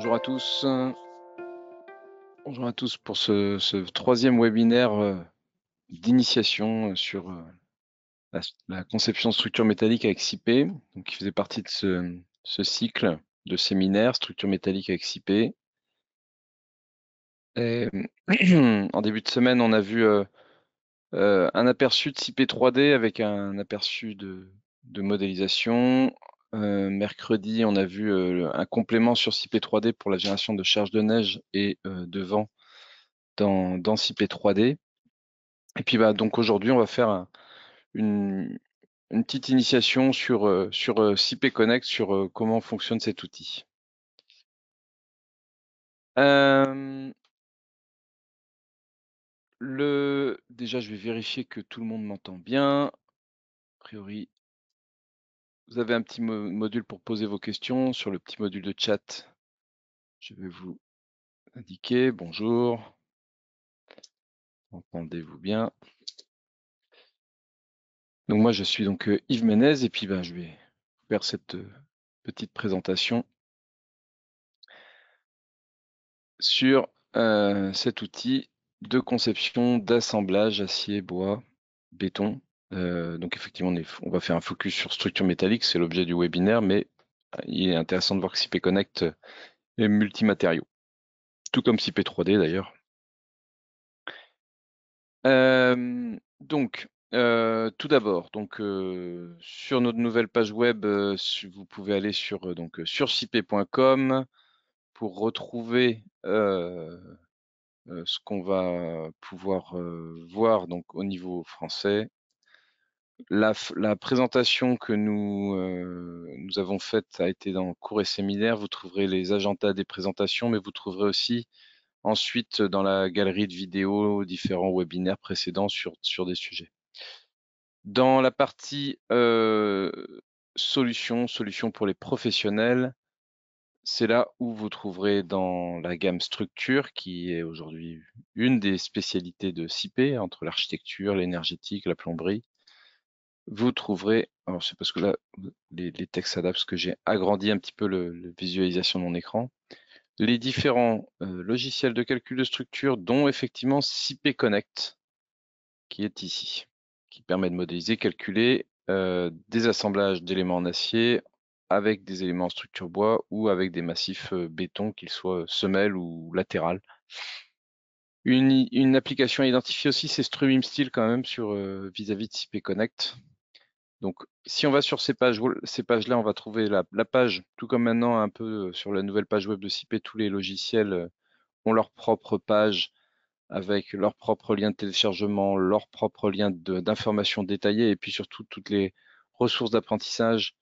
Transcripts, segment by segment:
Bonjour à tous. Bonjour à tous pour ce, troisième webinaire euh, d'initiation euh, sur euh, la, conception de structure métallique avec SIP qui faisait partie de ce, cycle de séminaires structure métallique avec CIP. en début de semaine, on a vu un aperçu de CIP 3D avec un aperçu de modélisation. Euh, mercredi, on a vu euh, un complément sur sip 3 d pour la génération de charges de neige et euh, de vent dans, dans, 3 d Et puis bah, donc aujourd'hui, on va faire une, petite initiation sur, sur Connect, sur comment fonctionne cet outil. le... Déjà, je vais vérifier que tout le monde m'entend bien. A priori, vous avez un petit module pour poser vos questions sur le petit module de chat. Je vais vous indiquer bonjour. Entendez-vous bien. Donc moi je suis donc euh, Yves Ménez et puis ben, je vais faire cette euh, petite présentation sur euh, cet outil de conception d'assemblage acier, bois, béton euh, donc effectivement, on, va faire un focus sur structure métallique, c'est l'objet du webinaire, mais euh, il est intéressant de voir que CP Connect euh, est multimatériaux, tout comme CP3D d'ailleurs. donc, tout d'abord, donc sur notre nouvelle page web, vous pouvez aller sur donc sur cip.com pour retrouver ce qu'on va pouvoir voir donc au niveau français la, présentation que nous, euh, nous avons faite a été dans cours et séminaire. Vous trouverez les agendas des présentations, mais vous trouverez aussi ensuite dans la galerie de vidéos différents webinaires précédents sur, sur des sujets. Dans la partie euh, solutions, solutions pour les professionnels, c'est là où vous trouverez dans la gamme structure, qui est aujourd'hui une des spécialités de CIP, entre l'architecture, l'énergétique, la plomberie, vous trouverez, alors c'est parce que là, les, textes s'adaptent, parce que j'ai agrandi un petit peu la visualisation de mon écran, les différents euh, logiciels de calcul de structure, dont effectivement CP Connect, qui est ici, qui permet de modéliser, calculer euh, des assemblages d'éléments en acier avec des éléments en structure bois ou avec des massifs euh, béton, qu'ils soient semelles ou latérales. Une, application à identifier aussi, c'est Streaming Steel quand même sur vis-à-vis de CP Connect. Donc, si on va sur ces pages, ces pages-là, on va trouver la, page, tout comme maintenant un peu euh, sur la nouvelle page web de CIP, tous les logiciels euh, ont leur propre page avec leur propre lien de téléchargement, leur propre lien d'informations détaillées et puis surtout toutes les ressources d'apprentissage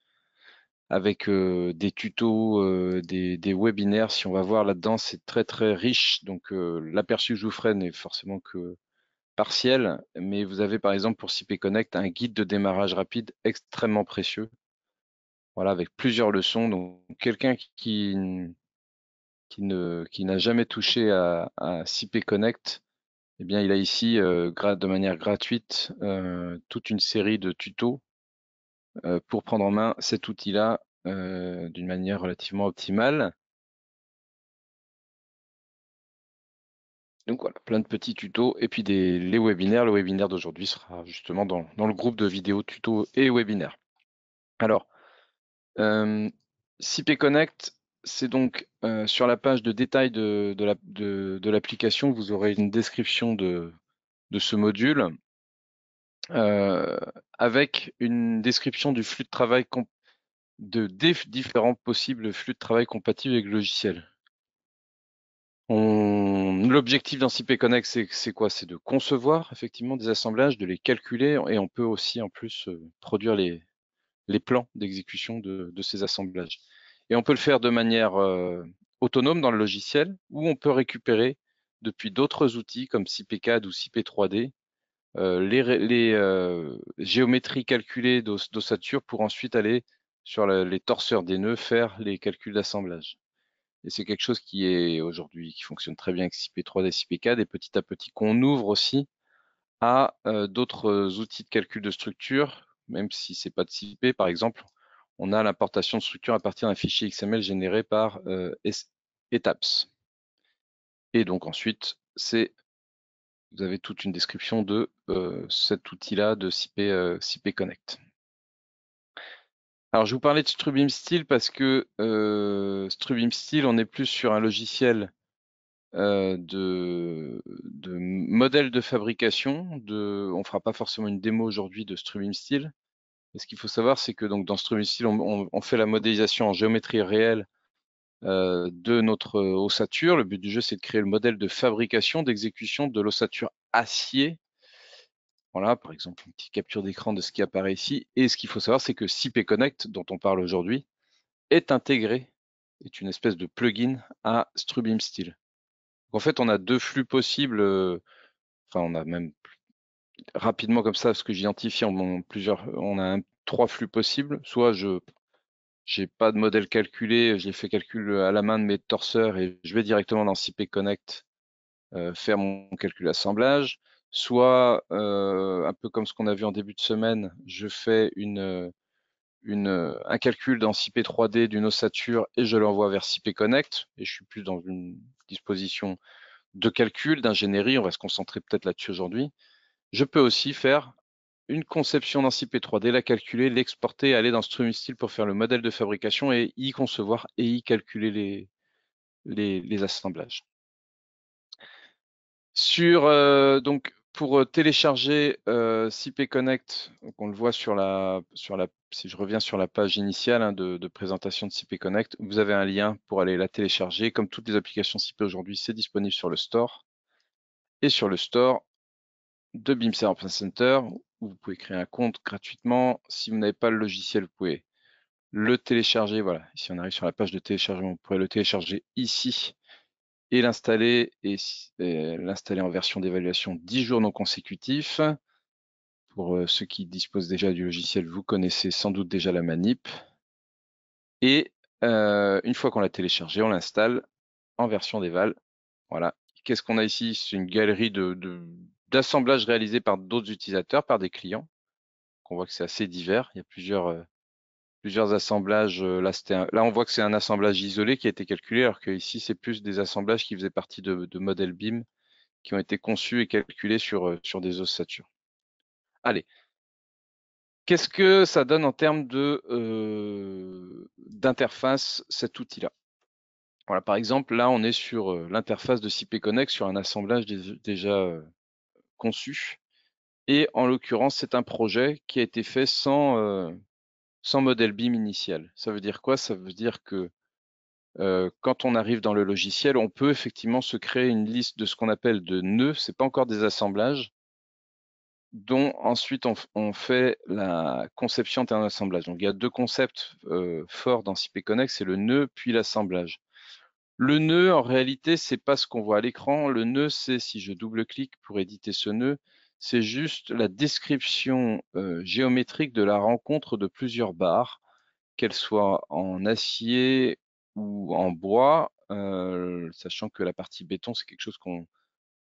avec euh, des tutos, des, webinaires. Si on va voir là-dedans, c'est très très riche. Donc l'aperçu que je vous ferai n'est forcément que Partiel, mais vous avez par exemple pour CP Connect un guide de démarrage rapide extrêmement précieux. Voilà, avec plusieurs leçons. Donc, quelqu'un qui, qui ne qui n'a jamais touché à, à CP Connect, eh bien, il a ici euh, de manière gratuite euh, toute une série de tutos euh, pour prendre en main cet outil-là d'une manière relativement optimale. Donc voilà, plein de petits tutos et puis des, les webinaires. Le webinaire d'aujourd'hui sera justement dans, le groupe de vidéos tutos et webinaires. Alors, euh, CP Connect, c'est donc euh, sur la page de détail de, de l'application, vous aurez une description de, ce module euh, avec une description du flux de travail de différents possibles flux de travail compatibles avec le logiciel. L'objectif d'un CP Connect, c'est quoi C'est de concevoir effectivement des assemblages, de les calculer et on peut aussi en plus euh, produire les, les plans d'exécution de, ces assemblages. Et on peut le faire de manière euh, autonome dans le logiciel ou on peut récupérer depuis d'autres outils comme CAD ou sip 3 d euh, les, géométries calculées d'ossature pour ensuite aller sur les torseurs des nœuds faire les calculs d'assemblage. Et c'est quelque chose qui est aujourd'hui, qui fonctionne très bien avec CP3 et CP4, et petit à petit qu'on ouvre aussi à euh, d'autres outils de calcul de structure, même si c'est pas de CP, par exemple, on a l'importation de structure à partir d'un fichier XML généré par euh, ETAPS. Et donc ensuite, c'est vous avez toute une description de euh, cet outil-là de CP, euh, CP Connect. Alors, je vous parlais de Strubim Steel parce que euh, Steel, on est plus sur un logiciel euh, de, de, modèle de fabrication. De, on fera pas forcément une démo aujourd'hui de Strubim Steel. ce qu'il faut savoir, c'est que donc dans Strubim Steel, on, fait la modélisation en géométrie réelle euh, de notre ossature. Le but du jeu, c'est de créer le modèle de fabrication, d'exécution de l'ossature acier voilà, par exemple, une petite capture d'écran de ce qui apparaît ici. Et ce qu'il faut savoir, c'est que CP Connect, dont on parle aujourd'hui, est intégré, est une espèce de plugin à Strubim Style. en fait, on a deux flux possibles. Euh, enfin, on a même rapidement comme ça, ce que j'identifie en, plusieurs, on a trois flux possibles. Soit je n'ai pas de modèle calculé, j'ai fait calcul à la main de mes torseurs et je vais directement dans SIP Connect euh, faire mon calcul assemblage. Soit, euh, un peu comme ce qu'on a vu en début de semaine, je fais une, euh, une, euh, un calcul dans CIP 3D d'une ossature et je l'envoie vers CIP Connect. Et je suis plus dans une disposition de calcul, d'ingénierie. On va se concentrer peut-être là-dessus aujourd'hui. Je peux aussi faire une conception d'un CIP 3D, la calculer, l'exporter, aller dans Stream Steel pour faire le modèle de fabrication et y concevoir et y calculer les, les, assemblages. Sur donc pour euh, télécharger euh, CP Connect, on le voit sur la, sur la, si je reviens sur la page initiale hein, de, présentation de CP Connect, vous avez un lien pour aller la télécharger. Comme toutes les applications CP aujourd'hui, c'est disponible sur le store et sur le store de BIM Service Center où vous pouvez créer un compte gratuitement. Si vous n'avez pas le logiciel, vous pouvez le télécharger. Voilà, ici on arrive sur la page de téléchargement, vous pouvez le télécharger ici et l'installer et, l'installer en version d'évaluation 10 jours non consécutifs. Pour euh, ceux qui disposent déjà du logiciel, vous connaissez sans doute déjà la manip. Et euh, une fois qu'on l'a téléchargé, on l'installe en version d'éval. Voilà. Qu'est-ce qu'on a ici C'est une galerie d'assemblages de, réalisés par d'autres utilisateurs, par des clients. On voit que c'est assez divers. Il y a plusieurs euh, plusieurs assemblages. Euh, là, là, on voit que c'est un assemblage isolé qui a été calculé, alors que ici, c'est plus des assemblages qui faisaient partie de, modèles BIM qui ont été conçus et calculés sur, euh, sur des ossatures. Allez. Qu'est-ce que ça donne en termes de euh, d'interface cet outil-là Voilà, par exemple, là, on est sur l'interface de CP Connect sur un assemblage déjà conçu. Et en l'occurrence, c'est un projet qui a été fait sans, sans modèle BIM initial. Ça veut dire quoi Ça veut dire que euh, quand on arrive dans le logiciel, on peut effectivement se créer une liste de ce qu'on appelle de nœuds, ce c'est pas encore des assemblages, dont ensuite on, fait la conception d'un assemblage. Donc il y a deux concepts euh, forts dans CP Connect, c'est le nœud puis l'assemblage. Le nœud, en réalité, ce n'est pas ce qu'on voit à l'écran. Le nœud, c'est si je double-clique pour éditer ce nœud, c'est juste la description géométrique de la rencontre de plusieurs barres, qu'elles soient en acier ou en bois, sachant que la partie béton, c'est quelque chose qu'on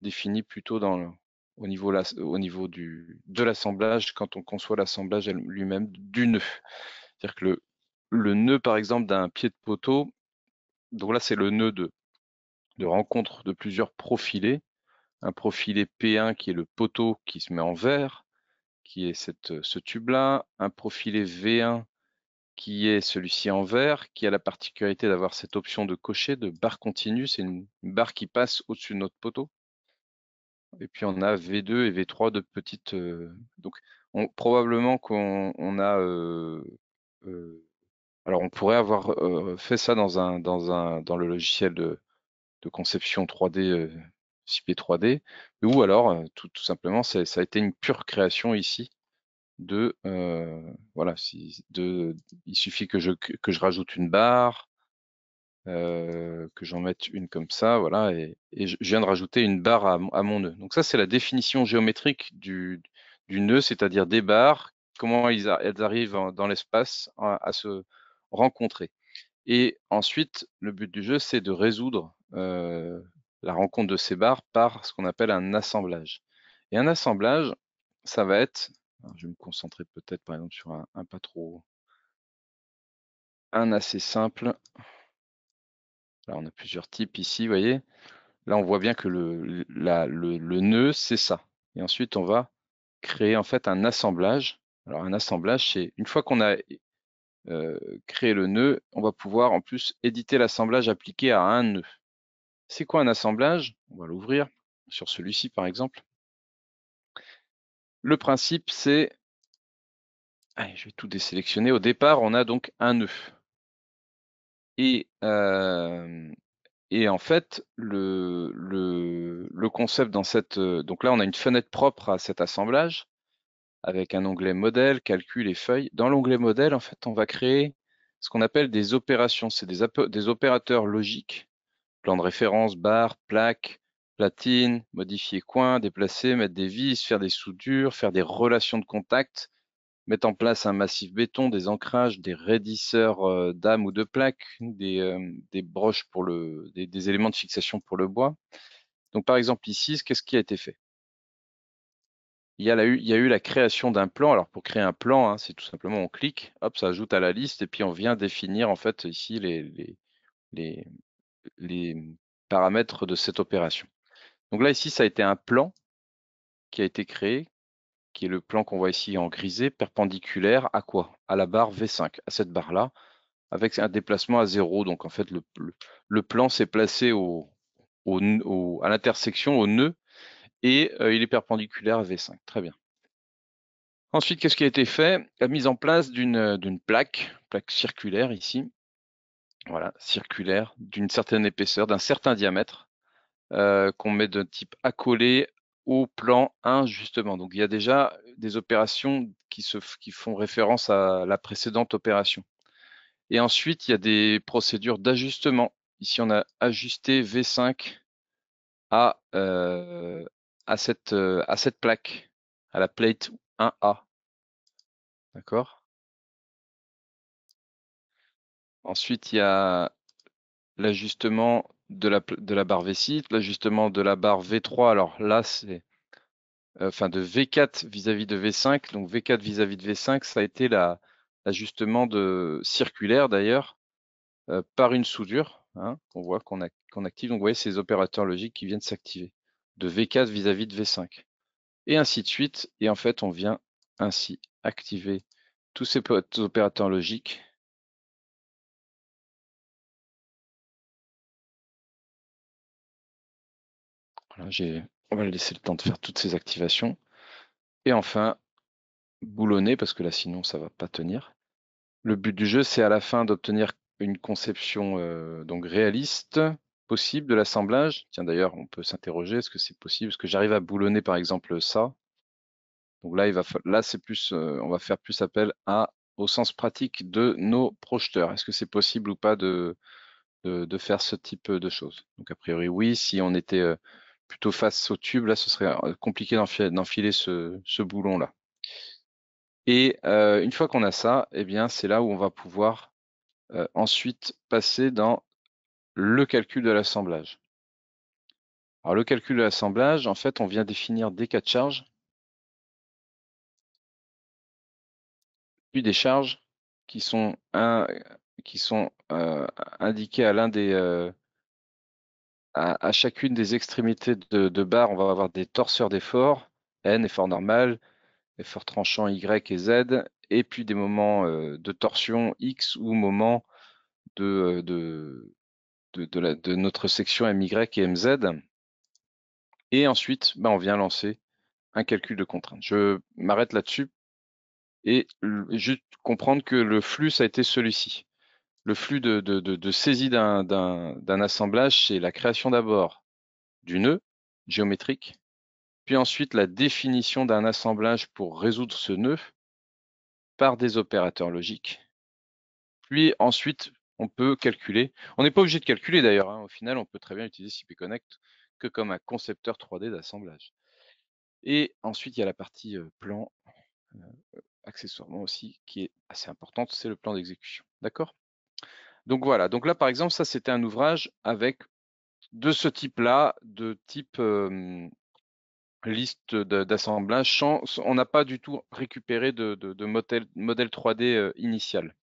définit plutôt dans au niveau, au niveau du, de l'assemblage quand on conçoit l'assemblage lui-même du nœud. C'est-à-dire que le, le nœud, par exemple, d'un pied de poteau, donc là, c'est le nœud de, de rencontre de plusieurs profilés, un profilé P1 qui est le poteau qui se met en vert, qui est cette, euh, ce tube-là, un profilé V1 qui est celui-ci en vert, qui a la particularité d'avoir cette option de cocher de barre continue, c'est une, barre qui passe au-dessus de notre poteau. Et puis on a V2 et V3 de petites. Euh, donc probablement qu'on on a. Euh, alors on pourrait avoir fait ça dans un dans un dans le logiciel de, de conception 3D p 3D, ou alors tout, simplement ça, ça, a été une pure création ici de voilà si, de il suffit que je que je rajoute une barre que j'en mette une comme ça voilà et, et, je viens de rajouter une barre à, mon nœud donc ça c'est la définition géométrique du, du nœud c'est-à-dire des barres comment elles arrivent dans l'espace hein, à, se rencontrer et ensuite le but du jeu c'est de résoudre la rencontre de ces barres par ce qu'on appelle un assemblage. Et un assemblage, ça va être, je vais me concentrer peut-être par exemple sur un, pas trop, un assez simple. Là, on a plusieurs types ici, vous voyez. Là, on voit bien que le, nœud, c'est ça. Et ensuite, on va créer en fait un assemblage. Alors, un assemblage, c'est une fois qu'on a euh, créé le nœud, on va pouvoir en plus éditer l'assemblage appliqué à un nœud. C'est quoi un assemblage On va l'ouvrir sur celui-ci par exemple. Le principe, c'est... je vais tout désélectionner. Au départ, on a donc un nœud. Et, euh, et en fait, le, le, le, concept dans cette... Euh, donc là, on a une fenêtre propre à cet assemblage avec un onglet modèle, calcul et feuilles. Dans l'onglet modèle, en fait, on va créer ce qu'on appelle des opérations. C'est des, des opérateurs logiques plan de référence, barre, plaque, platine, modifier coin, déplacer, mettre des vis, faire des soudures, faire des relations de contact, mettre en place un massif béton, des ancrages, des raidisseurs euh, d'âme ou de plaques, des, euh, des broches pour le, des, éléments de fixation pour le bois. Donc par exemple ici, qu'est-ce qui a été fait il y, a il y a eu la création d'un plan. Alors pour créer un plan, hein, c'est tout simplement on clique, hop, ça ajoute à la liste et puis on vient définir en fait ici les, les, les, les mmh, paramètres de cette opération. Donc là, ici, ça a été un plan qui a été créé, qui est le plan qu'on voit ici en grisé, perpendiculaire à quoi À la barre V5, à cette barre-là, avec un déplacement à zéro. Donc en fait, le, plan s'est placé au, à l'intersection, au nœud, et euh, il est perpendiculaire à V5. Très bien. Ensuite, qu'est-ce qui a été fait La mise en place d'une euh, plaque, plaque circulaire ici, voilà, circulaire, d'une certaine épaisseur, d'un certain diamètre, euh, qu'on met de type accolé au plan 1, justement. Donc il y a déjà des opérations qui, se, qui font référence à la précédente opération. Et ensuite, il y a des procédures d'ajustement. Ici, on a ajusté V5 à, euh, à, cette, euh, à cette plaque, à la plate 1A. D'accord Ensuite, il y a l'ajustement de la, barre V6, l'ajustement de la barre V3. Alors là, c'est euh, enfin de V4 vis-à-vis de V5, donc V4 vis-à-vis de V5, ça a été l'ajustement de circulaire d'ailleurs euh, par une soudure. Hein, on voit qu'on active, donc vous voyez ces opérateurs logiques qui viennent s'activer de V4 à -vis de V5 et ainsi de suite. Et en fait, on vient ainsi activer tous ces opérateurs logiques on va laisser le temps de faire toutes ces activations. Et enfin, boulonner, parce que là sinon ça ne va pas tenir. Le but du jeu, c'est à la fin d'obtenir une conception euh, donc réaliste possible de l'assemblage. Tiens d'ailleurs, on peut s'interroger, est-ce que c'est possible Est-ce que j'arrive à boulonner par exemple ça Donc là, il va là c'est plus, euh, on va faire plus appel à au sens pratique de nos projeteurs. Est-ce que c'est possible ou pas de, de, faire ce type de choses Donc a priori oui, si on était euh, plutôt face au tube. Là, ce serait euh, compliqué d'enfiler ce, boulon-là. Et euh, une fois qu'on a ça, eh bien, c'est là où on va pouvoir euh, ensuite passer dans le calcul de l'assemblage. Alors, le calcul de l'assemblage, en fait, on vient définir des cas de charge, puis des charges qui sont, qui sont indiquées à l'un des, à, chacune des extrémités de, barre, on va avoir des torseurs d'effort, N, effort normal, effort tranchant Y et Z, et puis des moments euh, de torsion X ou moments de, euh, notre section MY et MZ. Et ensuite, ben, on vient lancer un calcul de contrainte. Je m'arrête là-dessus et juste comprendre que le flux, a été celui-ci le flux de, saisie d'un assemblage, c'est la création d'abord du nœud géométrique, puis ensuite la définition d'un assemblage pour résoudre ce nœud par des opérateurs logiques. Puis ensuite, on peut calculer. On n'est pas obligé de calculer d'ailleurs. Hein. Au final, on peut très bien utiliser CP Connect que comme un concepteur 3D d'assemblage. Et ensuite, il y a la partie euh, plan, euh, accessoirement aussi, qui est assez importante, c'est le plan d'exécution. D'accord donc voilà, donc là par exemple, ça c'était un ouvrage avec de ce type-là, de type liste d'assemblage. On n'a pas du tout récupéré de, de, modèle, modèle, 3D initial.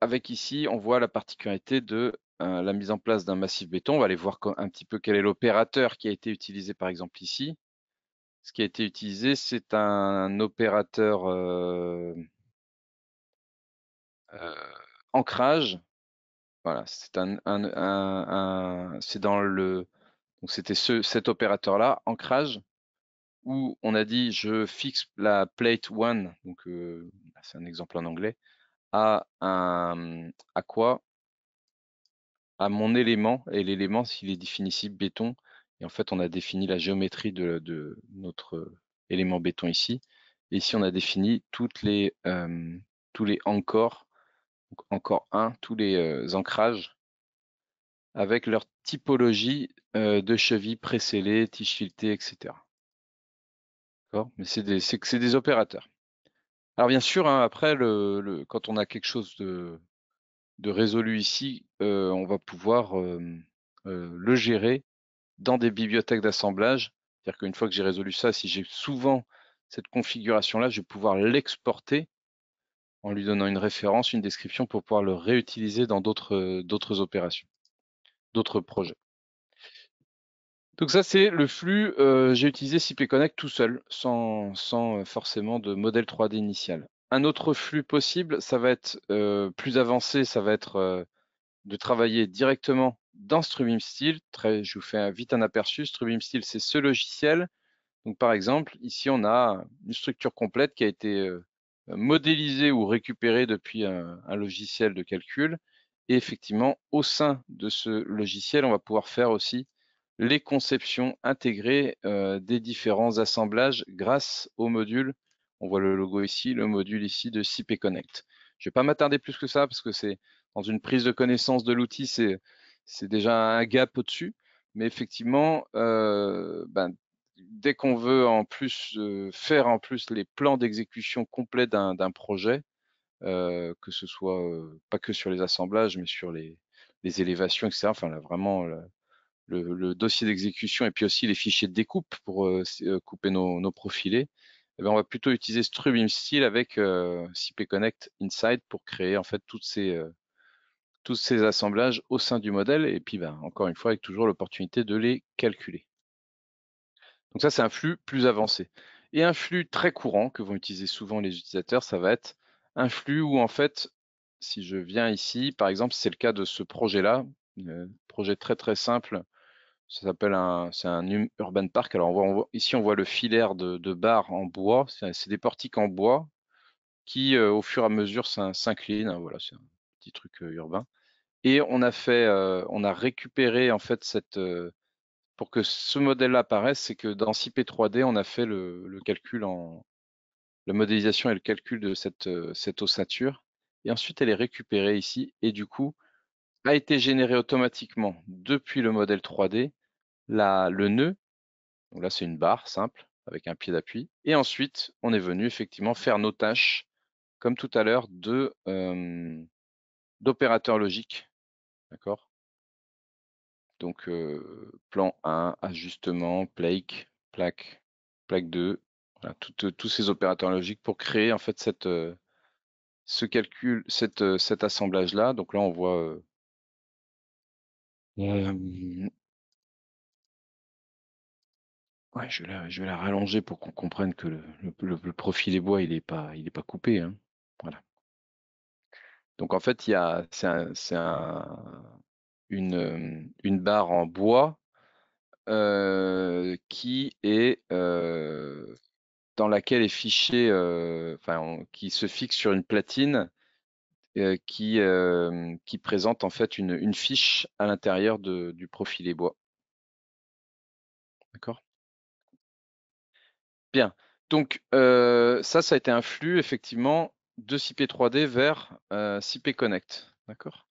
avec ici, on voit la particularité de la mise en place d'un massif béton. On va aller voir un petit peu quel est l'opérateur qui a été utilisé par exemple ici. Ce qui a été utilisé, c'est un opérateur euh, ancrage, voilà, c'est c'est dans le c'était ce, cet opérateur là, ancrage, où on a dit je fixe la plate 1, donc euh, c'est un exemple en anglais, à un à quoi à mon élément, et l'élément s'il est ici béton, et en fait on a défini la géométrie de, notre élément béton ici, et ici on a défini toutes les euh, tous les encores encore un, tous les euh, ancrages avec leur typologie euh, de cheville précellée, tige etc. Mais c'est des, des, opérateurs. Alors bien sûr, hein, après, le, quand on a quelque chose de, de résolu ici, euh, on va pouvoir le gérer dans des bibliothèques d'assemblage. C'est-à-dire qu'une fois que j'ai résolu ça, si j'ai souvent cette configuration-là, je vais pouvoir l'exporter en lui donnant une référence, une description pour pouvoir le réutiliser dans d'autres euh, opérations, d'autres projets. Donc ça, c'est le flux. Euh, j'ai utilisé CP Connect tout seul, sans, sans, euh, forcément de modèle 3D initial. Un autre flux possible, ça va être plus avancé, ça va être de travailler directement dans Streaming Steel. Très, je vous fais vite un aperçu. Streaming Steel, c'est ce logiciel. Donc par exemple, ici, on a une structure complète qui a été modélisé ou récupéré depuis un, logiciel de calcul. Et effectivement, au sein de ce logiciel, on va pouvoir faire aussi les conceptions intégrées euh, des différents assemblages grâce au module. On voit le logo ici, le module ici de CP Connect. Je ne vais pas m'attarder plus que ça parce que c'est dans une prise de connaissance de l'outil, c'est déjà un gap au-dessus. Mais effectivement, euh, ben, dès qu'on veut en plus euh, faire en plus les plans d'exécution complets d'un projet, euh, que ce soit euh, pas que sur les assemblages, mais sur les, élévations, etc. Enfin, là, vraiment le, dossier d'exécution et puis aussi les fichiers de découpe pour couper nos, profilés. Eh ben, on va plutôt utiliser Strubim Style avec CP Connect Inside pour créer en fait toutes ces tous ces assemblages au sein du modèle et puis ben, encore une fois avec toujours l'opportunité de les calculer. Donc ça, c'est un flux plus avancé. Et un flux très courant que vont utiliser souvent les utilisateurs, ça va être un flux où en fait, si je viens ici, par exemple, c'est le cas de ce projet-là, euh, projet très très simple, ça s'appelle un, c'est un hum, urban park. Alors on voit, ici on voit le filaire de, de barres en bois, c'est des portiques en bois qui euh, au fur et à mesure s'inclinent. Hein, voilà, c'est un petit truc euh, urbain. Et on a fait, on a récupéré en fait cette pour que ce modèle-là apparaisse, c'est que dans CP3D, on a fait le, calcul en la modélisation et le calcul de cette, euh, cette ossature. Et ensuite, elle est récupérée ici. Et du coup, a été générée automatiquement depuis le modèle 3D la, le nœud. Donc là, c'est une barre simple avec un pied d'appui. Et ensuite, on est venu effectivement faire nos tâches, comme tout à l'heure, de euh, d'opérateurs logiques, d'accord, donc, plan 1, ajustement, plaque, plaque, plaque 2, tous ces opérateurs logiques pour créer en fait ce calcul, cet assemblage-là. Donc là, on voit ouais, je, vais la, rallonger pour qu'on comprenne que le, profil des bois, il n'est pas, pas coupé. Hein. Voilà. Donc en fait, il y a, c'est un, un, une, barre en bois qui est dans laquelle est fichée, enfin, qui se fixe sur une platine qui, qui présente en fait une, fiche à l'intérieur du profilé bois. D'accord Bien. Donc ça, ça a été un flux effectivement de CP3D vers euh, CP Connect. D'accord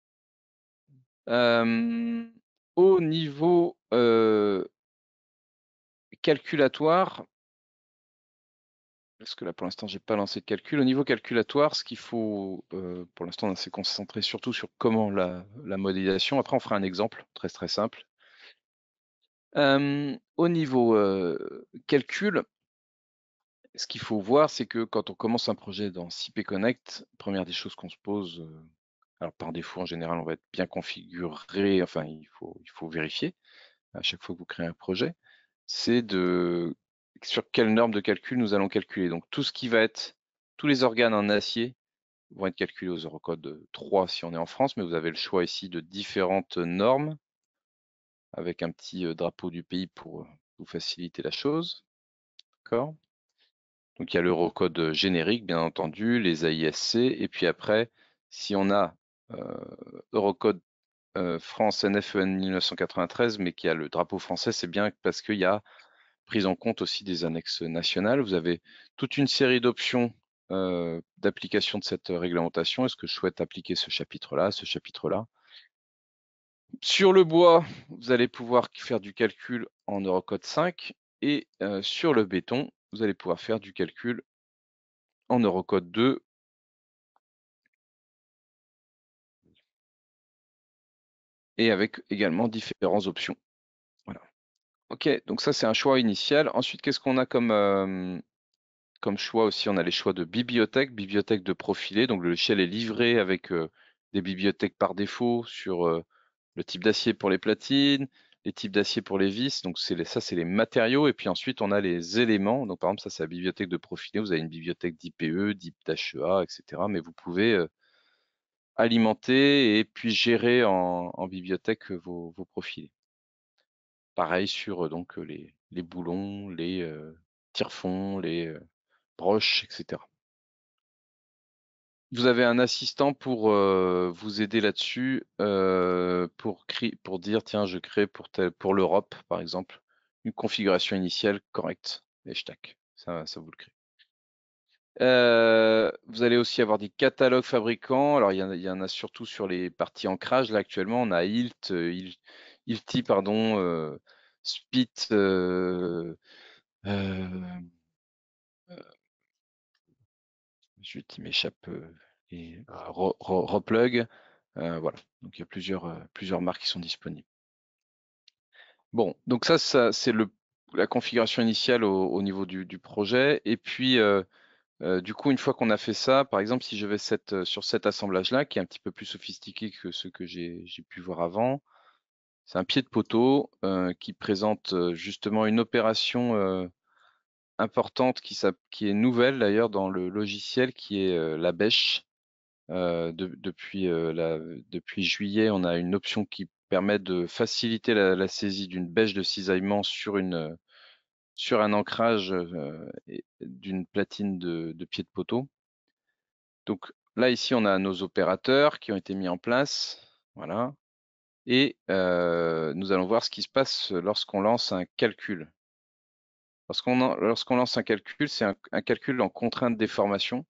au niveau calculatoire, parce que là pour l'instant j'ai pas lancé de calcul. Au niveau calculatoire, ce qu'il faut, pour l'instant on s'est concentré surtout sur comment la, la, modélisation. Après on fera un exemple très très simple. au niveau calcul, ce qu'il faut voir, c'est que quand on commence un projet dans CP Connect, première des choses qu'on se pose alors par défaut, en général, on va être bien configuré, enfin il faut, il faut vérifier à chaque fois que vous créez un projet, c'est de sur quelle norme de calcul nous allons calculer. Donc tout ce qui va être, tous les organes en acier vont être calculés aux Eurocode 3 si on est en France, mais vous avez le choix ici de différentes normes avec un petit euh, drapeau du pays pour euh, vous faciliter la chose. D'accord Donc il y a l'Eurocode euh, générique, bien entendu, les AISC, et puis après, si on a euh, Eurocode euh, France NFEN e 1993, mais qui a le drapeau français, c'est bien parce qu'il y a prise en compte aussi des annexes nationales. Vous avez toute une série d'options euh, d'application de cette réglementation. Est-ce que je souhaite appliquer ce chapitre-là, ce chapitre-là Sur le bois, vous allez pouvoir faire du calcul en Eurocode 5 et sur le béton, vous allez pouvoir faire du calcul en Eurocode 2 et avec également différentes options. Voilà. Ok, donc ça c'est un choix initial. Ensuite, qu'est-ce qu'on a comme, comme choix aussi On a les choix de bibliothèque, bibliothèque de profilé. Donc le logiciel est livré avec des bibliothèques par défaut sur le type d'acier pour les platines, les types d'acier pour les vis. Donc ça c'est les matériaux. Et puis ensuite on a les éléments. Donc par exemple ça c'est la bibliothèque de profilé. Vous avez une bibliothèque d'IPE, d'IPE, d'HEA, etc. Mais vous pouvez alimenter et puis gérer en, bibliothèque vos, profils. Pareil sur euh, donc les, les boulons, les euh, tire-fonds, les euh, broches, etc. Vous avez un assistant pour vous aider là-dessus, pour, pour dire tiens, je crée pour, pour l'Europe, par exemple, une configuration initiale correcte. Et ça, ça vous le crée. Euh, vous allez aussi avoir des catalogues fabricants. Alors, il y, en a, surtout sur les parties ancrage. Là, actuellement, on a Hilt, euh, pardon, euh, SPIT, euh, euh il m'échappe, et Replug. voilà. Donc, il y a plusieurs, plusieurs marques qui sont disponibles. Bon, donc ça, ça c'est la configuration initiale au, niveau du, du, projet. Et puis, euh, euh, du coup, une fois qu'on a fait ça, par exemple, si je vais cette, euh, sur cet assemblage-là, qui est un petit peu plus sophistiqué que ce que j'ai pu voir avant, c'est un pied de poteau euh, qui présente justement une opération importante qui, qui, est nouvelle d'ailleurs dans le logiciel, qui est la bêche. depuis, la, depuis juillet, on a une option qui permet de faciliter la, la saisie d'une bêche de cisaillement sur une, sur un ancrage d'une platine de, pied de poteau. Donc là, ici, on a nos opérateurs qui ont été mis en place. Voilà. Et nous allons voir ce qui se passe lorsqu'on lance un calcul. Lorsqu'on lance un calcul, c'est un, calcul en contrainte déformation.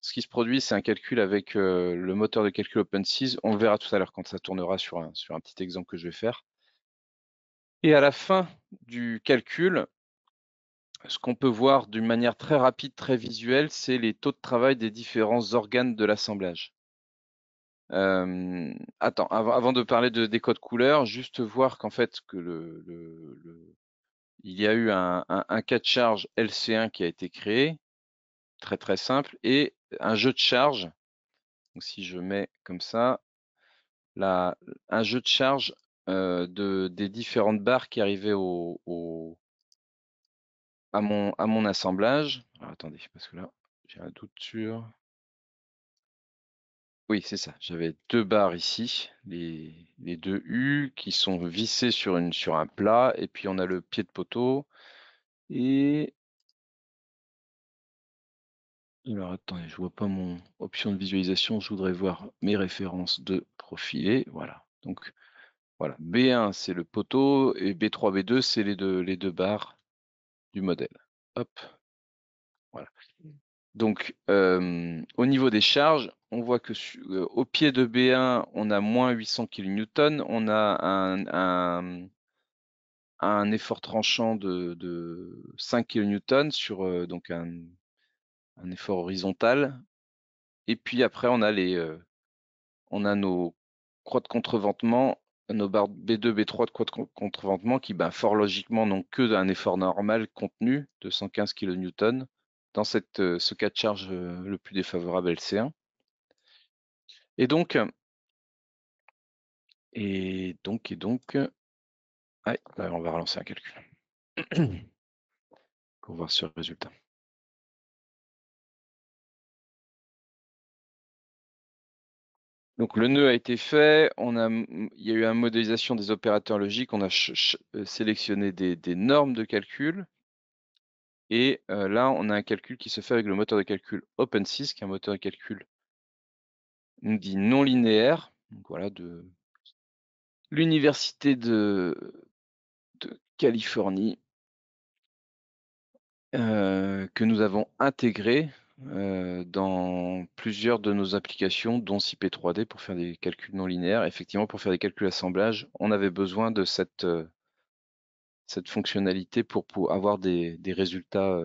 Ce qui se produit, c'est un calcul avec le moteur de calcul OpenSys. On le verra tout à l'heure quand ça tournera sur sur un petit exemple que je vais faire. Et à la fin du calcul, ce qu'on peut voir d'une manière très rapide, très visuelle, c'est les taux de travail des différents organes de l'assemblage. Euh, attends, avant, de parler des codes couleurs, juste voir qu'en fait, que le, le, il y a eu un, un, cas de charge LC1 qui a été créé, très très simple, et un jeu de charge. Donc, si je mets comme ça, la, un jeu de charge euh, de, des différentes barres qui arrivaient au à mon, à mon assemblage. Alors, attendez, parce que là, j'ai un doute sur. Oui, c'est ça. J'avais deux barres ici, les, les, deux U qui sont vissés sur, une, sur un plat. Et puis, on a le pied de poteau. Et. Alors, attendez, je vois pas mon option de visualisation. Je voudrais voir mes références de profilé. Voilà. Donc, voilà. B1, c'est le poteau. Et B3, B2, c'est les deux, les deux barres du modèle. Hop. Voilà. Mmh. Donc, au niveau des charges, on voit que au pied de B1, on a moins 800 kN, on a un, un, effort tranchant de, de 5 kN sur donc un, un, effort horizontal. Et puis après, on a, les, on a nos croix de contreventement nos barres B2, B3 de contreventement qui, ben, fort logiquement, n'ont que un effort normal contenu de 115 kN dans euh, ce cas de charge euh, le plus défavorable LC1. Et donc, et donc, et donc, bah, on va relancer un calcul pour voir ce résultat. Donc le nœud a été fait, il y a eu une modélisation des opérateurs logiques, on a euh, sélectionné des, normes de calcul, et euh, là on a un calcul qui se fait avec le moteur de calcul OpenSys, qui est un moteur de calcul dit non linéaire, voilà, de l'université de, Californie, euh, que nous avons intégré Mmh. dans plusieurs de nos applications, dont CP3D, pour faire des calculs non linéaires. Effectivement, pour faire des calculs assemblages, on avait besoin de cette, cette fonctionnalité pour, avoir des, des résultats.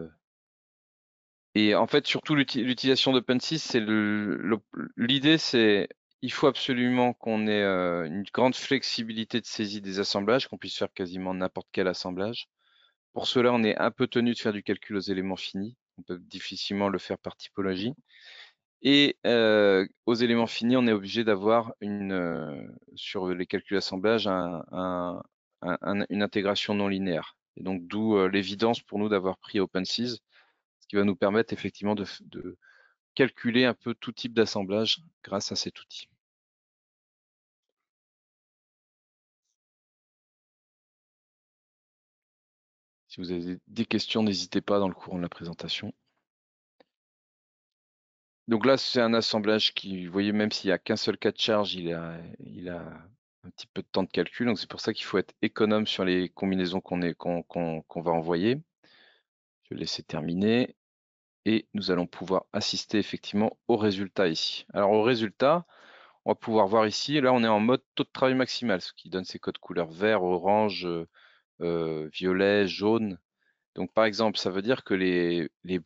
Et en fait, surtout l'utilisation d'OpenSys, c'est l'idée, c'est il faut absolument qu'on ait une grande flexibilité de saisie des assemblages, qu'on puisse faire quasiment n'importe quel assemblage. Pour cela, on est un peu tenu de faire du calcul aux éléments finis on peut difficilement le faire par typologie. Et aux éléments finis, on est obligé d'avoir une sur les calculs d'assemblage, un, une intégration non linéaire. Et donc d'où l'évidence pour nous d'avoir pris OpenSys, ce qui va nous permettre effectivement de, de calculer un peu tout type d'assemblage grâce à cet outil. Si vous avez des questions, n'hésitez pas dans le courant de la présentation. Donc là, c'est un assemblage qui, vous voyez, même s'il n'y a qu'un seul cas de charge, il a, a un petit peu de temps de calcul. Donc c'est pour ça qu'il faut être économe sur les combinaisons qu'on va envoyer. Je vais laisser terminer. Et nous allons pouvoir assister effectivement au résultat ici. Alors au résultat, on va pouvoir voir ici, là on est en mode taux de travail maximal, ce qui donne ces codes couleurs vert, orange, euh, euh, violet, jaune. Donc, par exemple, ça veut dire que les, les,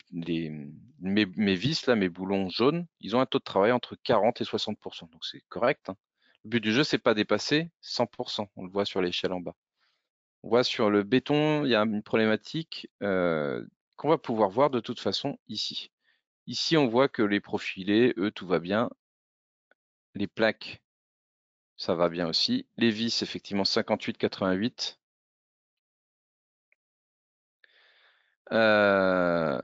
mes, vis, là, mes boulons jaunes, ils ont un taux de travail entre 40 et 60 Donc, c'est correct. Hein. Le but du jeu, c'est pas dépasser 100 On le voit sur l'échelle en bas. On voit sur le béton, il y a une problématique euh, qu'on va pouvoir voir de toute façon ici. Ici, on voit que les profilés, eux, tout va bien. Les plaques, ça va bien aussi. Les vis, effectivement, 58, 88. Euh,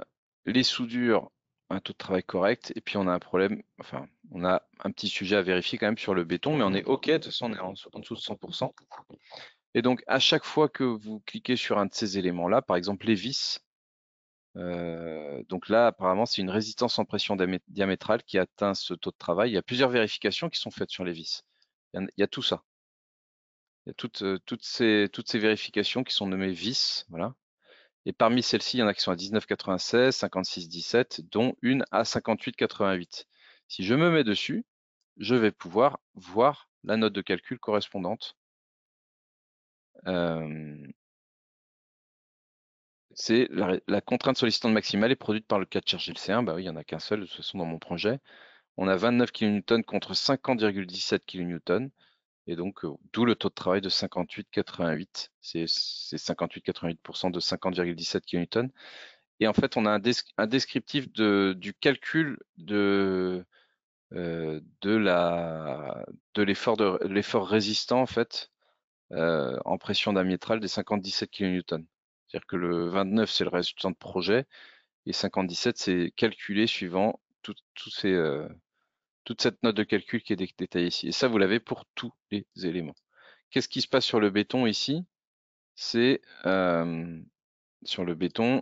les soudures, un taux de travail correct. Et puis on a un problème, enfin, on a un petit sujet à vérifier quand même sur le béton, mais on est OK, de toute façon, on est en, dessous de 100%. Et donc, à chaque fois que vous cliquez sur un de ces éléments-là, par exemple les vis, euh, donc là, apparemment, c'est une résistance en pression diamétrale qui atteint ce taux de travail. Il y a plusieurs vérifications qui sont faites sur les vis. Il y a, tout ça. Il y a euh, toutes, ces, toutes ces vérifications qui sont nommées vis, voilà, et parmi celles-ci, il y en a qui sont à 19,96, 56,17, dont une à 58,88. Si je me mets dessus, je vais pouvoir voir la note de calcul correspondante. Euh, c'est la, contrainte sollicitante maximale est produite par le cas de charge LC1. Bah oui, il n'y en a qu'un seul, de toute façon, dans mon projet. On a 29 kN contre 50,17 kN. Et donc, euh, d'où le taux de travail de 58,88. C'est 58,88% de 50,17 kN. Et en fait, on a un, descriptif du calcul euh, de, l'effort de l'effort résistant en euh, pression diamétrale des 57 kN. C'est-à-dire que le 29 c'est le résultat de projet et 57 c'est calculé suivant tous ces toute cette note de calcul qui est détaillée ici. Et ça, vous l'avez pour tous les éléments. Qu'est-ce qui se passe sur le béton ici C'est sur le béton,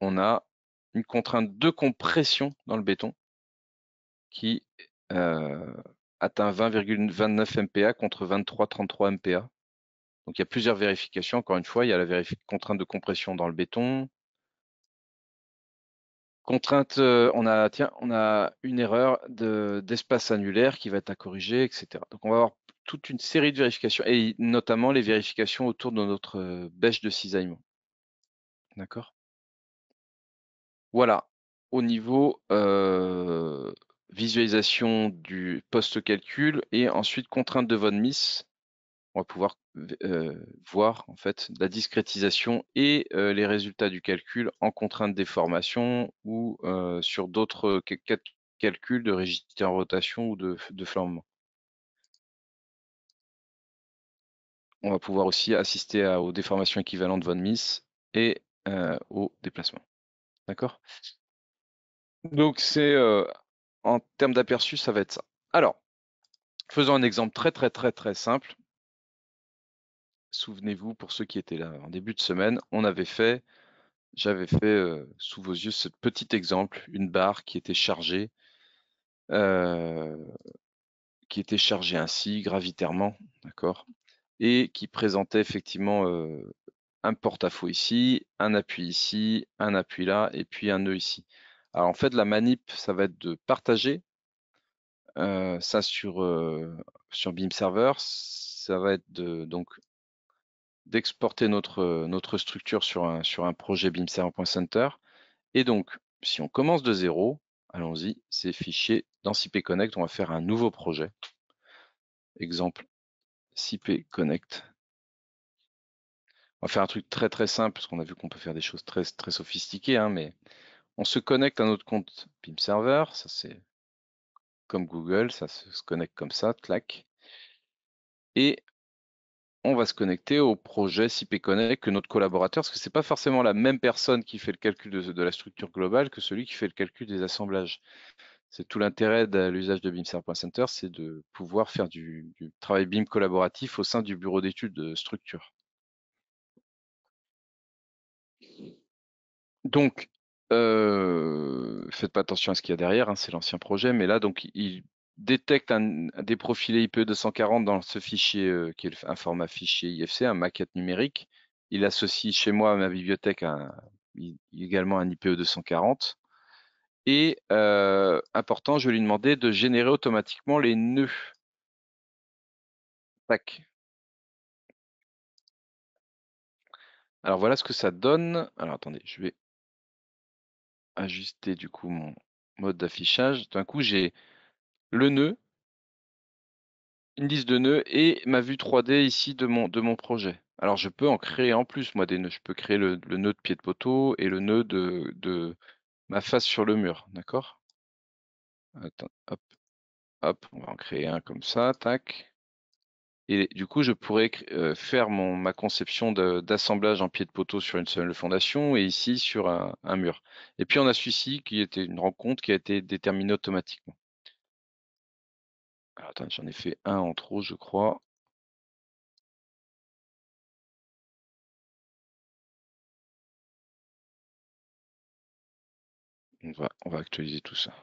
on a une contrainte de compression dans le béton qui euh, atteint 20,29 MPa contre 23,33 MPa. Donc il y a plusieurs vérifications, encore une fois, il y a la contrainte de compression dans le béton, Contrainte, euh, on a, tiens, on a une erreur d'espace annulaire qui va être à corriger, etc. Donc on va avoir toute une série de vérifications, et notamment les vérifications autour de notre euh, bêche de cisaillement. D'accord Voilà, au niveau euh, visualisation du post-calcul, et ensuite contrainte de von Miss, on va pouvoir euh, voir en fait la discrétisation et euh, les résultats du calcul en contrainte de déformation ou euh, sur d'autres calculs de rigidité en rotation ou de, de flambement. On va pouvoir aussi assister aux déformations équivalentes von Mises et aux déplacements. D'accord Donc c'est en termes d'aperçu, ça va être ça. Alors, faisons un exemple très très très très simple Souvenez-vous, pour ceux qui étaient là en début de semaine, on avait fait, j'avais fait sous vos yeux ce petit exemple, une barre qui était chargée, qui était chargée ainsi, gravitairement, d'accord, et qui présentait effectivement un porte-à-faux ici, un appui ici, un appui là, et puis un nœud ici. Alors en fait, la manip, ça va être de partager ça sur, sur Beam Server, ça va être de donc d'exporter notre, euh, notre structure sur un, sur un projet BIMServer.center. Et donc, si on commence de zéro, allons-y, c'est fichier dans CP Connect, on va faire un nouveau projet. Exemple, CP Connect. On va faire un truc très très simple, parce qu'on a vu qu'on peut faire des choses très, très sophistiquées, hein, mais on se connecte à notre compte BIM Server, ça c'est comme Google, ça se connecte comme ça, clac. Et on va se connecter au projet Connect que notre collaborateur, parce que ce n'est pas forcément la même personne qui fait le calcul de, la structure globale que celui qui fait le calcul des assemblages. C'est tout l'intérêt de l'usage de BIM Center, c'est de pouvoir faire du, travail BIM collaboratif au sein du bureau d'études de structure. Donc, euh, faites pas attention à ce qu'il y a derrière, hein, c'est l'ancien projet, mais là, donc, il détecte un, des profilés IPE 240 dans ce fichier euh, qui est un format fichier IFC, un maquette numérique. Il associe chez moi à ma bibliothèque un, également un IPE240. Et euh, important, je vais lui demander de générer automatiquement les nœuds. Tac. Alors voilà ce que ça donne. Alors attendez, je vais ajuster du coup mon mode d'affichage. D'un coup, j'ai le nœud, une liste de nœuds et ma vue 3D ici de mon, de mon projet. Alors je peux en créer en plus, moi, des nœuds. Je peux créer le, le nœud de pied de poteau et le nœud de, de ma face sur le mur, d'accord hop, on va en créer un comme ça, tac. Et du coup, je pourrais euh, faire mon, ma conception d'assemblage en pied de poteau sur une seule fondation et ici sur un, un mur. Et puis on a celui-ci qui était une rencontre qui a été déterminée automatiquement attends, j'en ai fait un en trop, je crois. On va, on va actualiser tout ça.